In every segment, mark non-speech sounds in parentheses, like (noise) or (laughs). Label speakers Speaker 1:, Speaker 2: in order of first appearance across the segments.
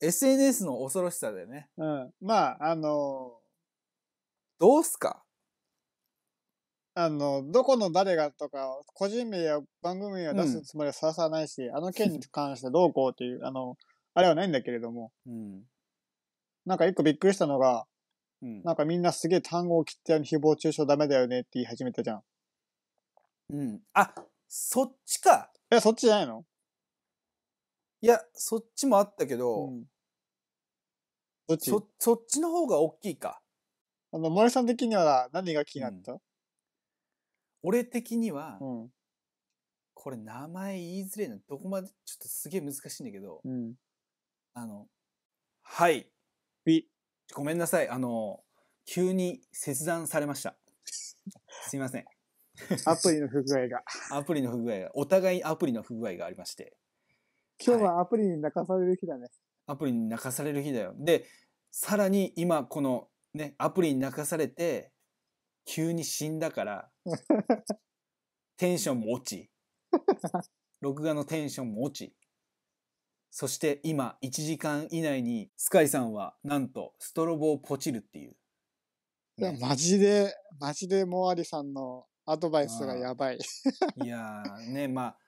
Speaker 1: SNS の恐ろしさでね。うん。まあ、あのー、どうすかあの、どこの誰がとか、個人名や番組名を出すつもりはさらさないし、うん、あの件に関してどうこうっていう、あの、あれはないんだけれども。うん。なんか一個びっくりしたのが、うん、なんかみんなすげえ単語を切って誹謗中傷ダメだよねって言い始めたじゃん。うん。あ、
Speaker 2: そっちか。え、そっちじゃないのいや、そっちもあったけど、うん、どっちそそっちの方が大きいか。あの、森さん的には何が気になった、うん、俺的には、うん、これ名前言いづれえな。どこまで、ちょっとすげえ難しいんだけど、あの、はい。ごめんなさい。あの、急に切断されました。(laughs) すいません。アプリの不具合が。アプリの不具合が、お互いアプリの不具合がありまして。
Speaker 1: 今日はアプリに泣かされる日だね。
Speaker 2: アプリに泣かされる日だよ。で、さらに今このね、アプリに泣かされて、急に死んだから、
Speaker 1: (laughs)
Speaker 2: テンションも落ち。録画のテンションも落ち。そして今1時間以内にスカイさんはなんとストロボをポチるっていう。い
Speaker 1: や、マジで、マジでモアリさんの
Speaker 2: アドバイスがやばい。いやーね、まあ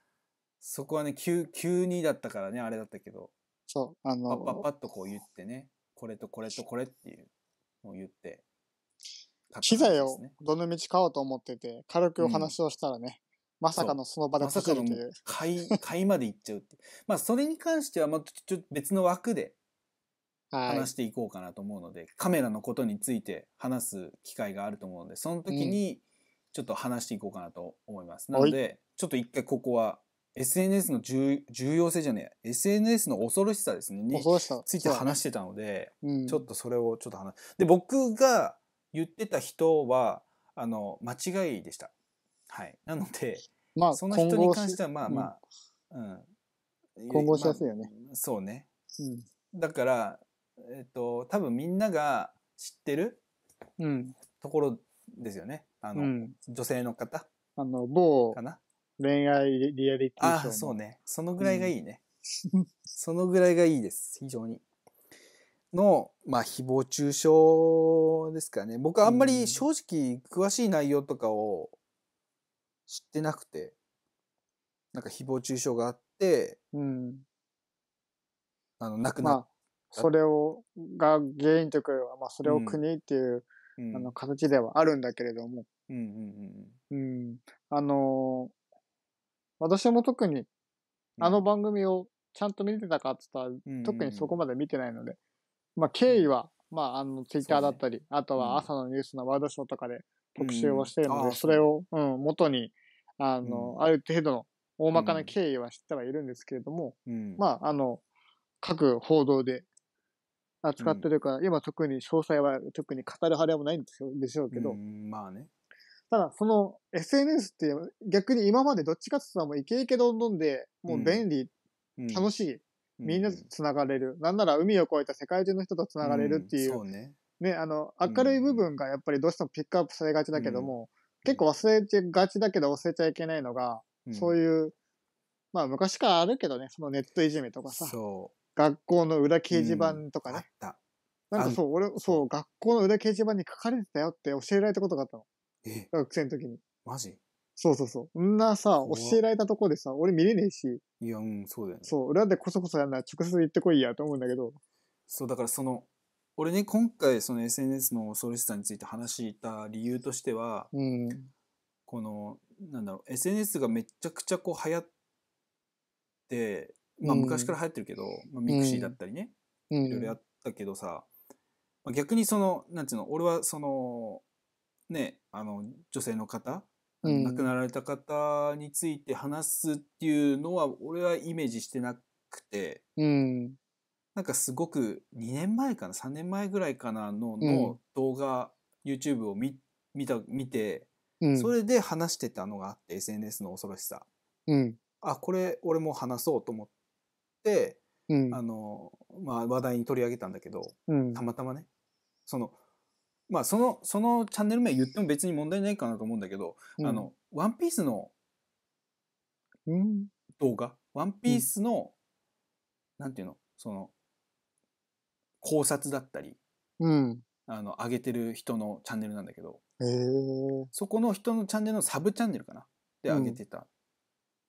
Speaker 2: そこはね急急にだったからねあれだったけどそうあのパッパッパッとこう言ってねこれとこれとこれっていうのを言って
Speaker 1: 機材をどの道買おうと思ってて軽くお話をしたらね、うん、まさかのそ
Speaker 2: の場でまさかの買い (laughs) 買いまで行っちゃうってまあそれに関してはまあちょっと別の枠で話していこうかなと思うので、はい、カメラのことについて話す機会があると思うのでその時にちょっと話していこうかなと思います、うん、なのでちょっと一回ここは SNS の重要性じゃねえ SNS の恐ろしさですねについて話してたので、うん、ちょっとそれをちょっと話で僕が言ってた人はあの間違いでした。はい、なので、まあ、その人に関してはまあまあ、うん、うん、しやすいよね。まあ、そうね、うん、だから、えっと、多分みんなが知ってる、ところですよねあの、女性の方。あの某かな恋愛リアリティああ、そうね。そのぐらいがいいね。うん、そのぐらいがいいです。非常に。の、まあ、誹謗中傷ですかね。僕はあんまり正直詳しい内容とかを知ってなくて、なんか誹謗中傷があって、うん。あの、亡くなった。まあ、そ
Speaker 1: れを、が原因というか、まあ、それを国っていう、うん、あの、形ではあるんだけれども、うんうんうん。うん。あの私も特に、あの番組をちゃんと見てたかっつったら、うん、特にそこまで見てないので、まあ、経緯は、まあ、あの、ツイッターだったり、ね、あとは朝のニュースのワードショーとかで特集をしてるので、それを、うん、元に、あの、ある程度の大まかな経緯は知ってはいるんですけれども、まあ、あの、各報道で扱ってるから、今特に詳細は特に語るはれもないんでしょうけど、まあね。ただ、その SNS って逆に今までどっちかって言ったらイケイケどんどんで、もう便利、うん、楽しい、うん、みんなと繋がれる、なんなら海を越えた世界中の人と繋がれるっていう、うん、ね、ね、あの、明るい部分がやっぱりどうしてもピックアップされがちだけども、結構忘れてがちだけど忘れちゃいけないのが、そういう、まあ昔からあるけどね、そのネットいじめとかさ、学校の裏掲示板とかね。なんかそう、俺、そう、学校の裏掲示板に書かれてたよって教えられたことがあったの。え学生の時に。
Speaker 2: マジそうそうそ
Speaker 1: う。んなさ、教えられたとこでさ、俺見れねえし。
Speaker 2: いや、うん、そうだよね。
Speaker 1: そう、裏でこそこそやんな、直接言ってこいやと思うん
Speaker 2: だけど。そう、だからその、俺ね、今回その SNS の恐ろしさについて話した理由としては、うん、この、なんだろう、SNS がめちゃくちゃこう流行って、
Speaker 1: まあ昔から流
Speaker 2: 行ってるけど、うん、まあ、ミクシーだったりね、うん、いろいろやったけどさ、まあ、逆にその、なんていうの、俺はその、ね、あの女性の方、亡くなられた方について話すっていうのは俺はイメージしてなくて、うん、なんかすごく2年前かな3年前ぐらいかなの,、の動画 YouTube を見見た見て、うん、それで話してたのがあって SNS の恐ろしさ。うん、あこれ俺も話そうと思って、うん、あのまあ、話題に取り上げたんだけど、たまたまねそのまあそのそのチャンネル名言っても別に問題ないかなと思うんだけど、うん、あのワンピースの動画、ワンピースの、うん、なんていうのその考察だったり、うん、あの上げてる人のチャンネルなんだけど、そこの人のチャンネルのサブチャンネルかなで上げてた、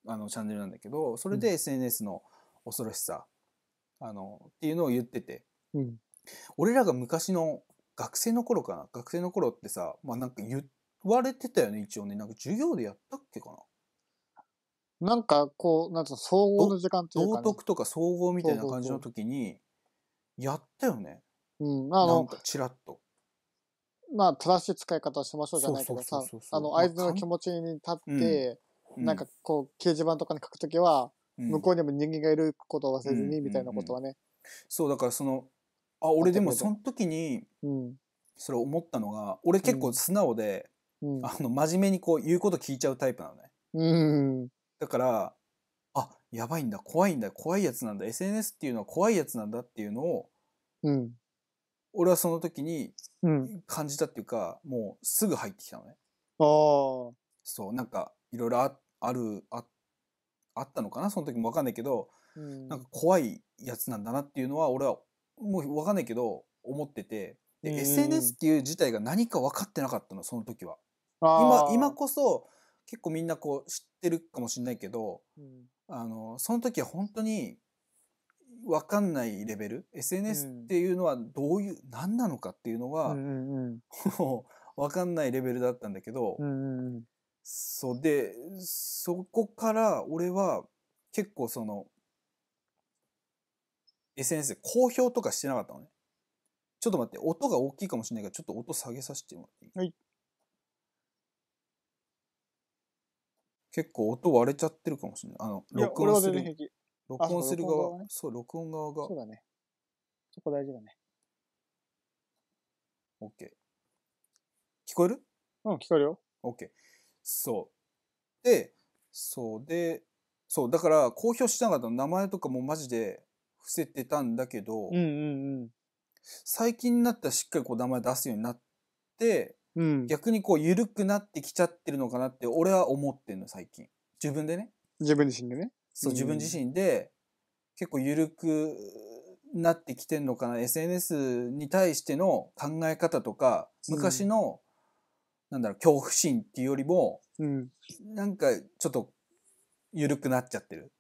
Speaker 2: うん、あのチャンネルなんだけどそれで SNS の恐ろしさ、あのっていうのを言ってて、俺らが昔の学生の頃かな学生の頃ってさまあなんか言われてたよね一応ねなんか授業でやったっけかななんかこうなんつう総合の時間というか、ね、道徳とか総合みたいな感じの時にやったよねうんあのなんかちらっと
Speaker 1: まあ正しい使い方をしましょうじゃないけどさあの相手の気持ちに立って、うん、なんかこう掲示板とかに書くときは、うん、向こうにも人間がいることを忘れずにみたいなことはね、うんうんうん、
Speaker 2: そうだからそのあ俺でもその時にそれ思ったのが俺結構素直で、うん、あの真面目にこう言うこと聞いちゃうタイプなのね。
Speaker 1: うん、
Speaker 2: だからあやばいんだ怖いんだ怖いやつなんだ SNS っていうのは怖いやつなんだっていうのを、うん、俺はその時に感じたっていうか、もうすぐ入ってきたのね。ああそうなんかいろいろああるああったのかなその時も分かんないけど、うん、なんか怖いやつなんだなっていうのは俺はもう分かんないけど思っててで、うん、SNS っていう自体が何か分かってなかったのその時は。今今こそ結構みんなこう知ってるかもしれないけど、うん、あのその時は本当に分かんないレベル SNS っていうのはどういう、うん、何なのかっていうのは、うんう分 (laughs) かんないレベルだったんだけど、うんうん、そうでそこから俺は結構その SNS で公表とかしてなかったのね。ちょっと待って、音が大きいかもしれないから、ちょっと音下げさせてもらっていい、はい、結構音割れちゃってるかもしれない。あの、録音する。録音する側。そうね、そう録音側が。そうだね。そこ大事だね。OK。聞こえるうん、聞こえるよ。OK。そう。で、そうで、そう、だから公表してなかったの名前とかもマジで伏せてたんだけど、うんうんうん、最近になったらしっかりこう名前出すようになって、うん、逆にこう緩くなってきちゃってるのかなって俺は思ってんの最近自分でね自分自身でねそう、自分自身で結構緩くなってきてんのかな SNS に対しての考え方とか昔の、うん、なんだろう恐怖心っていうよりも、うん、なんかちょっと緩くなっちゃってる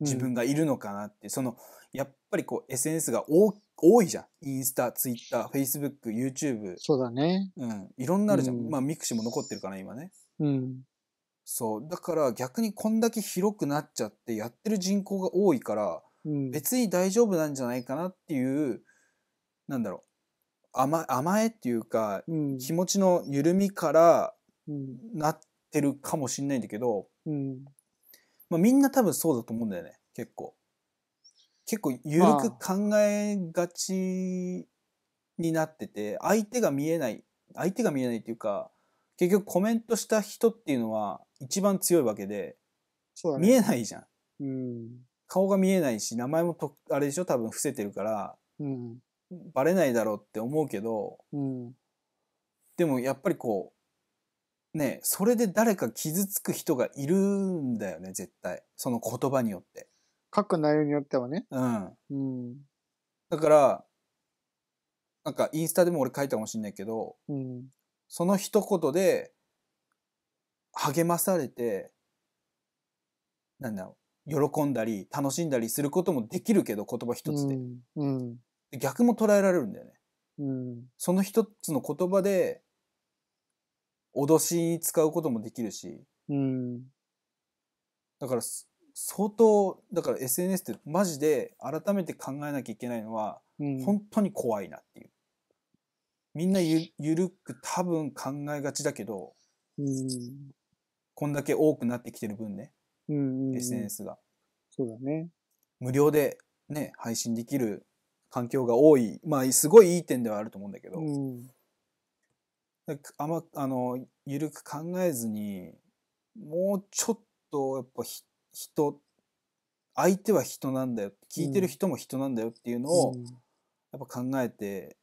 Speaker 2: 自分がいるのかなって、うん、そのやっぱりこう SNS が多多いじゃん。インスタ、ツイッター、フェイスブック、YouTube。そうだね。うん。いろんなあるじゃん。うん、まあミクシーも残ってるかな、今ね。うん。そう。だから逆にこんだけ広くなっちゃって、やってる人口が多いから、うん、別に大丈夫なんじゃないかなっていう、なんだろう。甘甘えっていうか、うん、気持ちの緩みからなってるかもしんないんだけど、うんまあ、みんな多分そうだと思うんだよね結構。結構緩く考えがちになってて、相手が見えない、相手が見えないっていうか、結局コメントした人っていうのは一番強いわけで、ね、見えないじゃん。うん、顔が見えないし、名前もと、あれでしょ多分伏せてるから、うん、バレないだろうって思うけど、うん、でもやっぱりこう、ね、それで誰か傷つく人がいるんだよね、絶対。その言葉によって。書く内容によってはね。うん。うん、だから、なんかインスタでも俺書いたかもしんないけど、うん、その一言で励まされて、なんだろう、喜んだり楽しんだりすることもできるけど、言葉一つで。うん、逆も捉えられるんだよね。うん、その一つの言葉で、脅しに使うこともできるし、うん、だから相当だから SNS ってマジで改めて考えなきゃいけないのは、本当に怖いなっていうみんなゆゆるく多分考えがちだけど、うん、こんだけ多くなってきてる分ね、
Speaker 1: うんうんうん、SNS がそうだね
Speaker 2: 無料でね配信できる環境が多いまあすごいいい点ではあると思うんだけど、うんあまあのるく考えずにもうちょっとやっぱ人相手は人なんだよ聞いてる人も人なんだよっていうのを、やっぱ考えて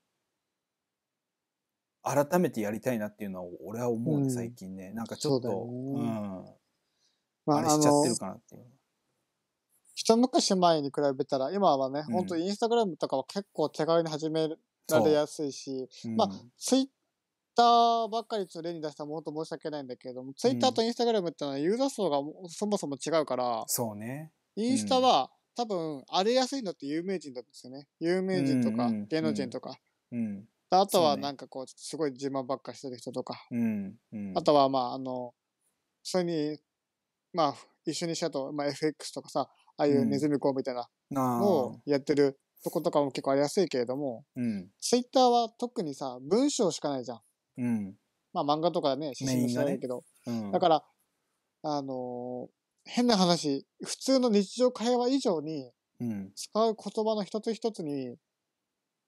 Speaker 2: 改めてやりたいなっていうのは俺は思うね、最近ねなんかちょっとう、んあ、
Speaker 1: あれしちゃってるかなっていう。一昔前に比べたら今はね、ほん、本当インスタグラムとかは結構手軽に始められやすいし、まあツイッターばっかりちっと例に出したらもっと申し訳ないんだけれども、ツイッターとインスタグラムってのはユーザー層がそもそも違うから、
Speaker 2: そうね。
Speaker 1: インスタは、多分、荒れやすいのって有名人だったんですよね。有名人とか、芸能人とか。うん。あとはなんかこう、すごい自慢ばっかしてる人とか。うん。あとは、まあ、あの、それに、まあ、一緒にしたと、まあ、FX とかさ、ああいうネズミ講みたいなのをやってるとことかも結構ありやすいけれども、うん、ツイッターは特にさ、文章しかないじゃん。うん、まあ漫画とかね、写真もしないけど、ねうん、だから、あのー、変な話、普通の日常会話以上に、使う言葉の一つ一つに、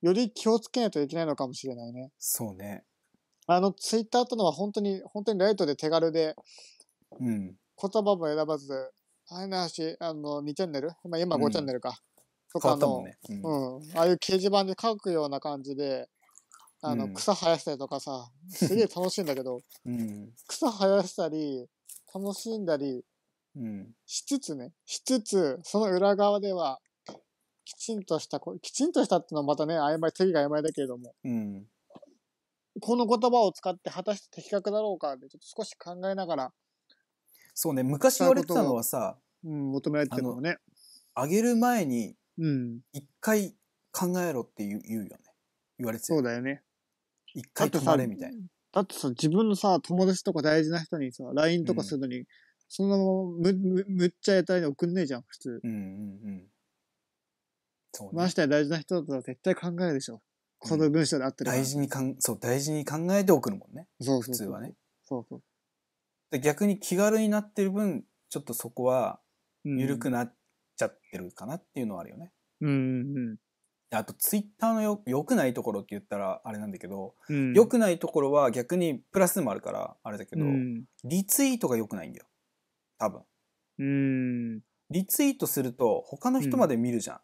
Speaker 1: より気をつけないといけないのかもしれないね。そうね。あの、ツイッターってのは本当に、本当にライトで手軽で、うん、言葉も選ばず、変な話、あの、2チャンネル今、今5チャンネルか。とかの、うん、ああいう掲示板で書くような感じで、あの、草生やしたりとかさ、(laughs) すげえ楽しいんだけど、うん、草生やしたり、楽しんだり、しつつね、しつつ、その裏側では、きちんとした、きちんとしたってのはまたね、曖昧、い、義が曖昧だけれども、うん、この言葉を使って果たして的確だろうかって、ちょっと少し考えながら。
Speaker 2: そうね、昔言われてたのはさ、うん、求められてるのね。あげる前に、一回考えろって言う,、よね。言われてた、ね、そうだよね。一回止まれみたいな。だって
Speaker 1: さ、自分のさ、友達とか大事な人にさ、LINE とかするのに、うん、そのままむ、む、むっちゃやたいに送んねえじゃん、普通。うんうんうん。そう、ね、ましてや大事な人だ
Speaker 2: ったら絶対考えるでしょ。この文章であってる、うん、大事にかん、そう、大事に考えて送るもんね。そうそう普通はね。そうそう。で逆に気軽になってる分、ちょっとそこは、緩くなっちゃってるかなっていうのはあるよね。うんうんうん。あとツイッターのよよくないところって言ったらあれなんだけど、うん、よくないところは逆にプラスもあるからあれだけど、うん、リツイートがよくないんだよ多分、うん、リツイートすると他の人まで見るじゃ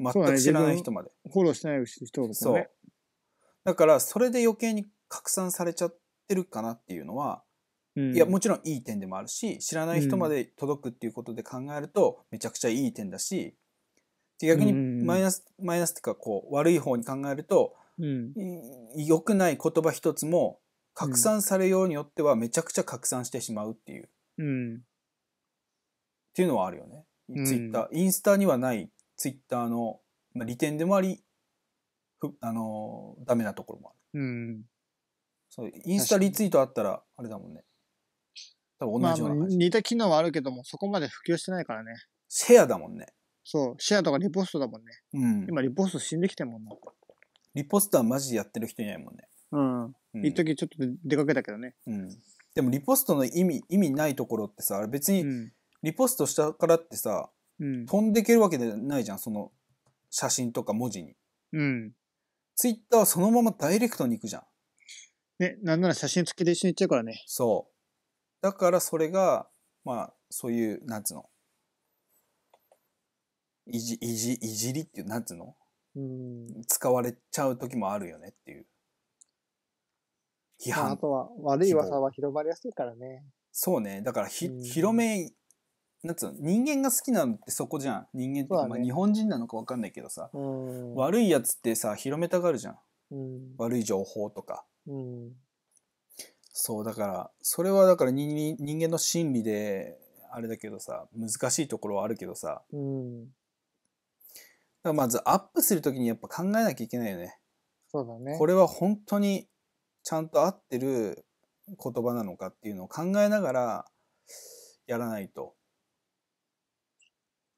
Speaker 2: ん、うん、全く知らない人まで、ね、フォローしてない人とかねそうだからそれで余計に拡散されちゃってるかなっていうのは、うん、いやもちろんいい点でもあるし知らない人まで届くっていうことで考えるとめちゃくちゃいい点だし、逆にマイナス、マイナスっていうかこう悪い方に考えると、うん、良くない言葉一つも拡散されようによってはめちゃくちゃ拡散してしまうっていう、うん、っていうのはあるよね。ツイッター、インスタにはないツイッターの、まあ、利点でもありふあのダメなところもある、うん、そうインスタリツイートあったらあれだもんね多分同じような感じ、まあ、似た機能はあるけどもそこまで普及してないからねシェアだもんねそう、シェアとかリポストだもんね。うん。今リポスト死んできてもんな。リポストはマジでやってる人いないもんね。うん。うん一時ちょっと出かけたけどね。うん。でもリポストの意味、意味ないところってさ、あれ別にリポストしたからってさ、うん。飛んでいけるわけじゃないじゃん、その写真とか文字に。うん。ツイッターはそのままダイレクトに行くじゃん。ね、なんなら写真付きで一緒に行っちゃうからね。そう。だからそれが、まあ、そういう、なんつうの、いじ、いじ、いじりっていう、なんつうのうん。使われちゃう時もあるよねっていう。批判。まあ、あとは、悪い噂
Speaker 1: は広まりやすいからね。
Speaker 2: そうね。だからひ、広め、なんつうの、人間が好きなのってそこじゃん。人間って、ね、まあ日本人なのかわかんないけどさ、悪いやつってさ、広めたがるじゃん。ん、悪い情報とか。うん、そう、だから、それはだから人人間の心理で、あれだけどさ、難しいところはあるけどさ、うん、まずアップするときにやっぱ考えなきゃいけないよね。
Speaker 1: そうだね。これ
Speaker 2: は本当にちゃんと合ってる言葉なのかっていうのを考えながらやらないと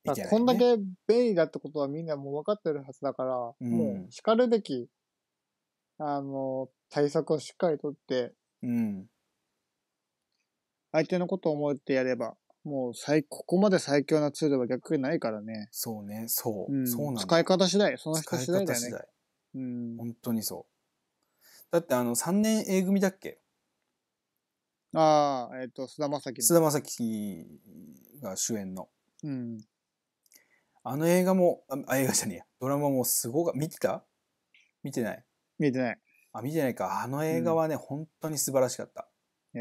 Speaker 2: いけない、ね、こんだけ便利だってことはみんなもう分かってるはずだから、
Speaker 1: うん、もう叱るべき、あの、対策をしっかりとって、うん。相手のことを思ってやれば、もう最、こ
Speaker 2: こまで最強なツールは逆にないからね。そうね、そう。うん、そうなん使い方次第、その人次第だよね。使い方次第。うん。本当にそう。だってあの、3年 A 組だっけああ、えっ、ー、と、菅田将暉。菅田将暉が主演の。うん。あの映画も、あ、映画じゃねえや。ドラマもすごか見てた見てない見てない。あ、見てないか。あの映画はね、うん、本当に素晴らしかった。え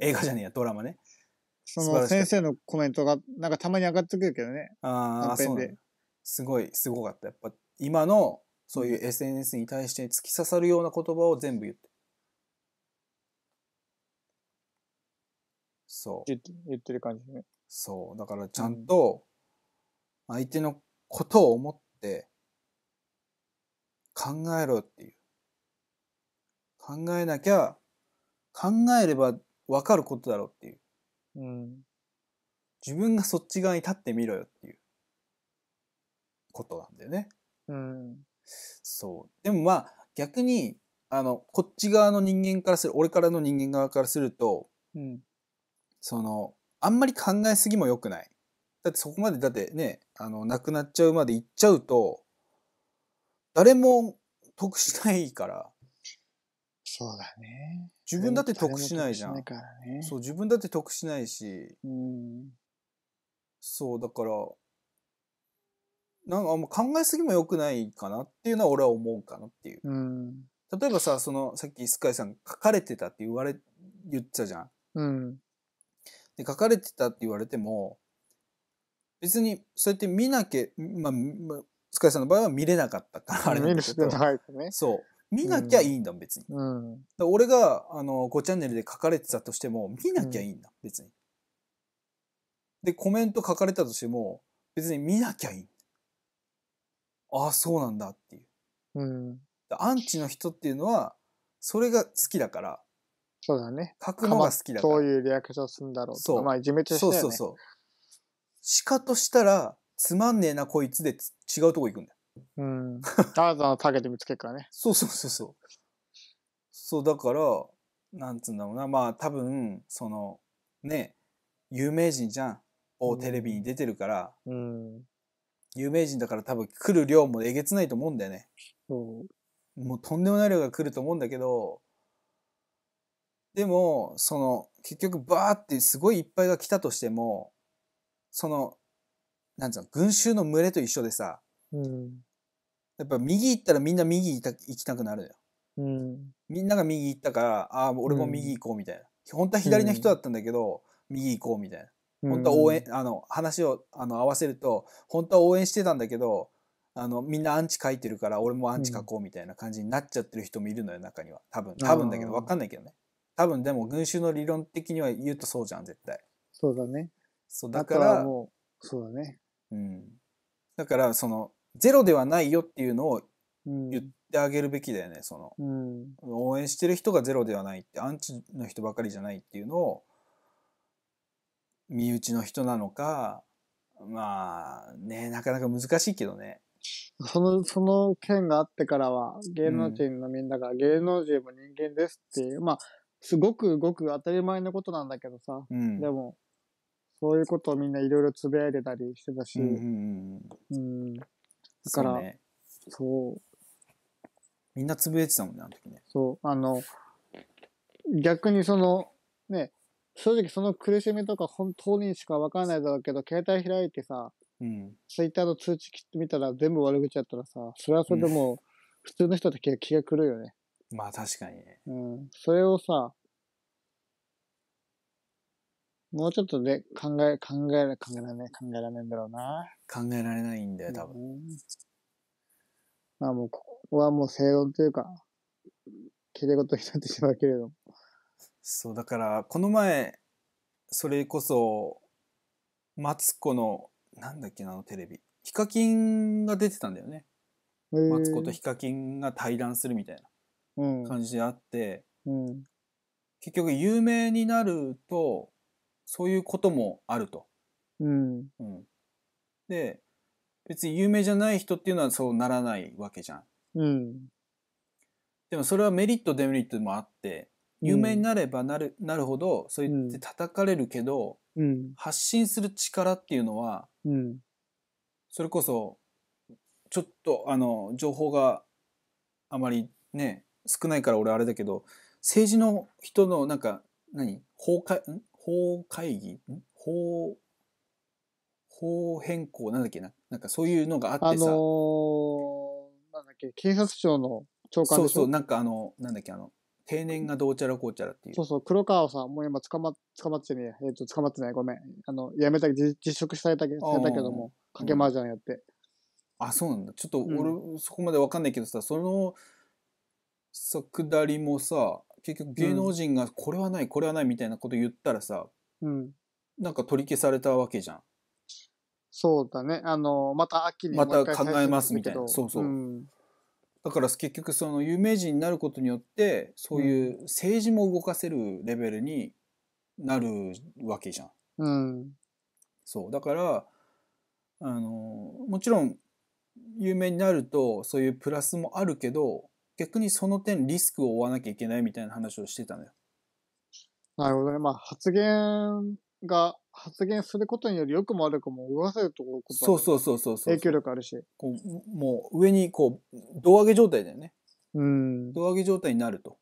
Speaker 2: ー、映画じゃねえや、ドラマね。その先
Speaker 1: 生のコメントが、なんかたまに上がってくるけどね。
Speaker 2: ああ、そうね。すごい、すごかった。やっぱ、今の、そういう SNS に対して突き刺さるような言葉を全部言って。そう。言ってる感じね。そう。だからちゃんと相手のことを思って考えろっていう。考えなきゃ、考えれば分かることだろうっていう。うん。自分がそっち側に立ってみろよっていうことなんだよね。うん。そう。でもまあ逆に、あの、こっち側の人間からする、俺からの人間側からすると、うん。その、あんまり考えすぎもよくない。だってそこまで、だってね、あの、亡くなっちゃうまで行っちゃうと、誰も得しないから。そうだね。自分だって得しないじゃん。ね、そう、自分だって得しないし。うそう、だから、なんかあんま考えすぎも良くないかなっていうのは俺は思うかなっていう。う例えばさ、その、さっきスカイさん書かれてたって言われ、言ってたじゃん。うん。で、書かれてたって言われても、別にそうやって見なきゃ、まあ、まあ、スカイさんの場合は見れなかったから、あれなんだけど。見なったね。そう。見なきゃいいんだ、別に。うん、だ俺が、あの、5チャンネルで書かれてたとしても、見なきゃいいんだ、うん、別に。で、コメント書かれたとしても、別に見なきゃいい。ああ、そうなんだっていう。うん。アンチの人っていうのは、それが好きだから。そうだね。書くのが好きだから。そうい
Speaker 1: うリアクションするんだろうそう。まあ、いじめとしてね。そうそうそう。
Speaker 2: しかとしたら、つまんねえなこいつで違うとこ行くんだよ。うん。新たなターゲット見つけるからね。(laughs) そうそうそうそう。そう、だから、なんつうんだろうな、まあ多分、その、ね、有名人じゃん。をテレビに出てるから、うん、有名人だから多分来る量もえげつないと思うんだよね。うもうとんでもない量が来ると思うんだけど、でも、その、結局バーってすごいいっぱいが来たとしても、その、なんつうの、群衆の群れと一緒でさ、うん。やっぱ右行ったらみんな右行きたくなるよ。うん。みんなが右行ったから、ああ、俺も右行こうみたいな。本当は左の人だったんだけど、右行こうみたいな。本当は応援、あの、話をあの合わせると、本当は応援してたんだけど、あの、みんなアンチ書いてるから、俺もアンチ書こうみたいな感じになっちゃってる人もいるのよ、中には。多分、多分だけど、分かんないけどね。多分、でも、群衆の理論的には言うとそうじゃん、絶対。そうだね。そう、だから、もう、そうだね。うん。だから、その、ゼロではないよっていうのを言ってあげるべきだよね、その、うん、応援してる人がゼロではないってアンチの人ばかりじゃないっていうのを身内の人なのかまあねなかなか難しいけどね。
Speaker 1: その、その件があってからは、芸能人のみんなが、芸能人も人間ですっていう、まあ、すごくごく当たり前のことなんだけどさ、うん、でも、そういうことをみんないろいろつぶやいてたりしてたし、う
Speaker 2: ん、うん、だから、そう、ね、みんなつぶやいてたもんね、あの時ね。そう、あの、
Speaker 1: 逆にその、ね、正直その苦しみとか本当にしかわからないだろうけど、携帯開いてさ、うん、ツイッターの通知切ってみたら全部悪口やったらさ、それはそれでも、う普通の人だけ気が気が狂うよね。
Speaker 2: まあ確かにね。う
Speaker 1: ん。それをさ、もうちょっとで考え、考え、考えられない、考えられないんだろうな。考えられないんだよ、多分。まあもう、ここはもう正論というか、きれ事になってしまうけれども。
Speaker 2: そう、だから、この前、それこそ、マツコの、なんだっけな、あのテレビ。ヒカキンが出てたんだよね。
Speaker 1: マツコとヒ
Speaker 2: カキンが対談するみたいな感じであって、うん、結局有名になるとそういうこともあると。
Speaker 1: うん、うん、
Speaker 2: で別に有名じゃない人っていうのはそうならないわけじゃん。うん、でもそれはメリットデメリットもあって有名になればなるうん、なるほどそう言って叩かれるけど、うん、発信する力っていうのは、うん、それこそちょっとあの情報があまりね少ないから俺あれだけど政治の人のなんか何法ん法会議法法変更なんだっけななんかそういうのがあってさ、あのー、
Speaker 1: なんだっけ警察庁の長官そうそうな
Speaker 2: んかあのなんだっけあの定年がどうちゃらこうちゃらっていうそうそ
Speaker 1: う黒川さんもう今捕ま捕まってねえっ、ー、と捕まってないごめんあの辞めた辞職されたけされたけども賭け麻雀やって、うん、
Speaker 2: あそうなんだちょっと俺、うん、そこまでわかんないけどさそのく下りもさ結局芸能人がこれはないこれはないみたいなこと言ったらさ、うん、なんか取り消されたわけじゃん。
Speaker 1: そうだね。あの、また秋にまた考えますみたいな。そうそう。う
Speaker 2: ん、だから結局その有名人になることによってそういう政治も動かせるレベルになるわけじゃん。うん、そうだからあのもちろん有名になるとそういうプラスもあるけど逆にその点リスクを負わなきゃいけないみたいな話をしてたのよ。なるほどね。まあ発言が、発言することにより良くも
Speaker 1: 悪くも動かせるところそうそうそうそう影響
Speaker 2: 力あるし。こうもう上にこう、胴上げ状態だよね。うん。胴上げ状態になると。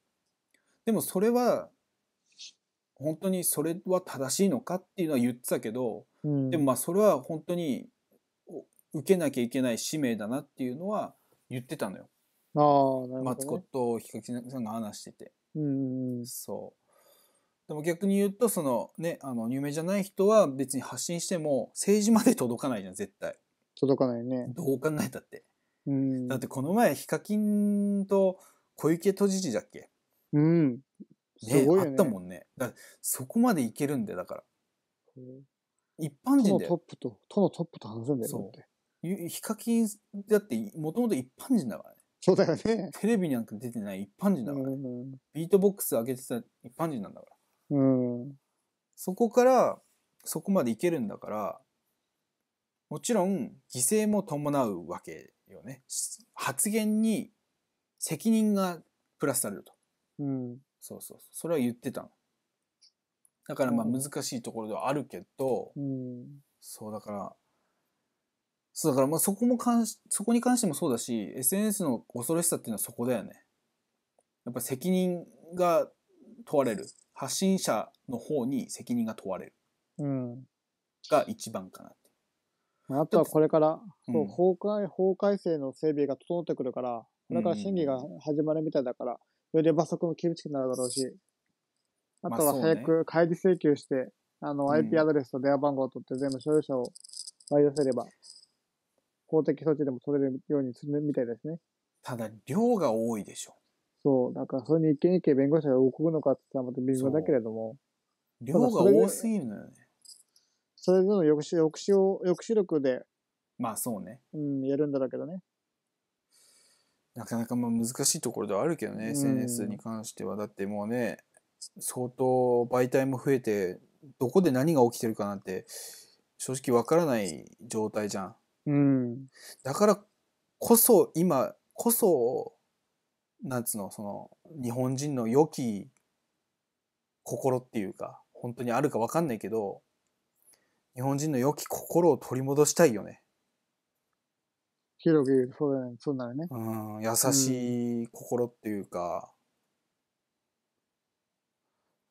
Speaker 2: でもそれは、本当にそれは正しいのかっていうのは言ってたけど、うん、でもまあそれは本当に受けなきゃいけない使命だなっていうのは言ってたのよ。
Speaker 1: ああ、なるほど、ね。マツコ
Speaker 2: とヒカキンさんが話してて。
Speaker 1: うん。
Speaker 2: そう。でも逆に言うと、そのね、あの、有名じゃない人は別に発信しても政治まで届かないじゃん、絶対。届かないね。どう考えたって。うん。だってこの前、ヒカキンと小池都知事だっけうん。
Speaker 1: ね、ね、あったもん
Speaker 2: ね。だそこまでいけるんで、だから。一般人で。トップと、都のトップと話すんだよ、そう。ヒカキン、だって、もともと一般人だからね。そうだよね。テレビなんか出てない一般人だから、ねうん、ビートボックス上げてた一般人なんだから。うん。そこから、そこまでいけるんだから、もちろん犠牲も伴うわけよね。発言に責任がプラスされると。うん。そうそう。それは言ってたの。だからまあ難しいところではあるけど、うん、そうだからそうだからまあそこも関し、そこに関してもそうだし、SNS の恐ろしさっていうのはそこだよね。やっぱ責任が問われる。発信者の方に責任が問われる。うん。が一番かなって。
Speaker 1: あとはこれから、うん、そう法改法改正の整備が整ってくるから、これから審議が始まるみたいだから、より罰則も厳しくなるだろうし、
Speaker 2: あとは早く
Speaker 1: 開示請求して、あの、IP アドレスと電話番号を取って全部所有者を割り出せれば。公的措置でも取れるようにするみたいですね。
Speaker 2: ただ、量が多いでしょ。
Speaker 1: そう、だからそれに一件一件弁護士が動くのかって言ったらまた微妙だけれども。
Speaker 2: 量が多すぎるのよね。
Speaker 1: それぞれの抑止抑止を抑止力で。
Speaker 2: まあそうね。
Speaker 1: うん、やるんだろうけどね。
Speaker 2: なかなかまあ難しいところではあるけどね、SNS に関しては。だってもうね、相当媒体も増えて、どこで何が起きてるかなんて、正直わからない状態じゃん。うん、だからこそ今こそなんつうのその日本人の良き心っていうか本当にあるか分かんないけど日本人の良き心を取り戻したいよね。
Speaker 1: 広げそうだねそうなるね。う
Speaker 2: ん優しい心っていうか。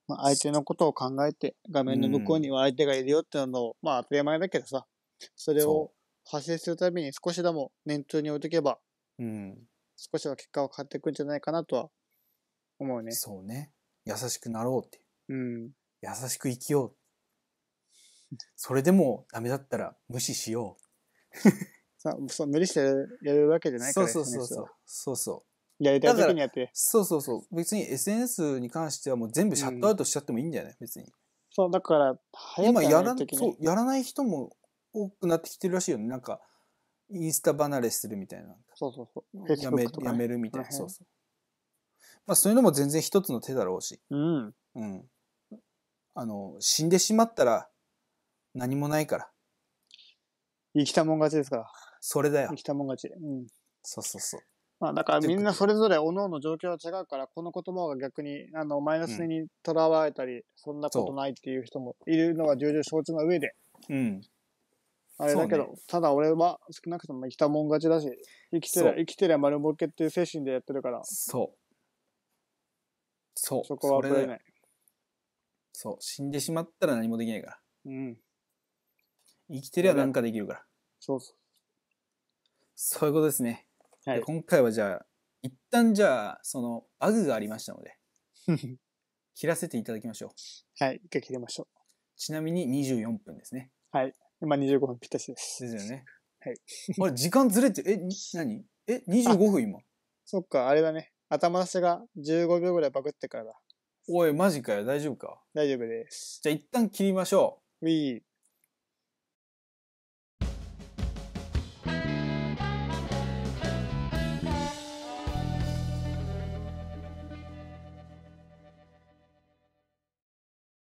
Speaker 1: うん、まあ、相手のことを考えて画面の向こうには相手がいるよっていうのを、うん、まあ当たり前だけどさそれを発生するたびに少しでも念頭に置いとけば、うん、少しは結果は変わっていくんじゃないかなとは
Speaker 2: 思うね。そうね。優しくなろうってう。うん。優しく生きよう。(laughs) それでもダメだったら無視しよう。
Speaker 1: (laughs) さそう無理してやるわけじゃないから、そうそうそう。
Speaker 2: そうそう。やりたい時にやって。そうそうそう。別に SNS に関してはもう全部シャットアウトしちゃってもいいんだよね、うん、別に。そう、だから、早くやらない、ね、そう、やらない人も多くなってきてるらしいよね。なんか、インスタ離れするみたいな。そうそうそう。やめ,、やめるみたいな。そうそう。まあ、そういうのも全然一つの手だろうし。うん。うん。あの、死んでしまったら何もないから。生きたもん勝ちですから。それだよ。生きたもん勝ち。うん。そうそうそう。
Speaker 1: まあ、だからみんなそれぞれ各々の状況は違うから、この言葉が逆に、あの、マイナスにとらわれたり、うん、そんなことないっていう人もいるのは重々承知の上で、うん。あれだけど、ね、ただ俺は少なくとも生きたもん勝ちだし、生きてりゃ、生きて丸儲けっていう精神でやってるから。
Speaker 2: そう。そう。そこはれない。そう。死んでしまったら何もできないから。うん。生きてりゃ何かできるから。そうそう。そういうことですね。はい、今回はじゃあ、一旦じゃあ、その、バグがありましたので、(laughs) 切らせていただきましょう。はい、一回切りましょう。ちなみに24分ですね。はい。今25分ぴったしです。ですよね。はい。あれ、時間ずれて、え、何え、25分今。
Speaker 1: そっか、あれだね。頭出しが15秒ぐらいバグってからだ。
Speaker 2: おい、マジかよ。大丈夫か大丈夫です。じゃあ一旦切りましょう。ウィー。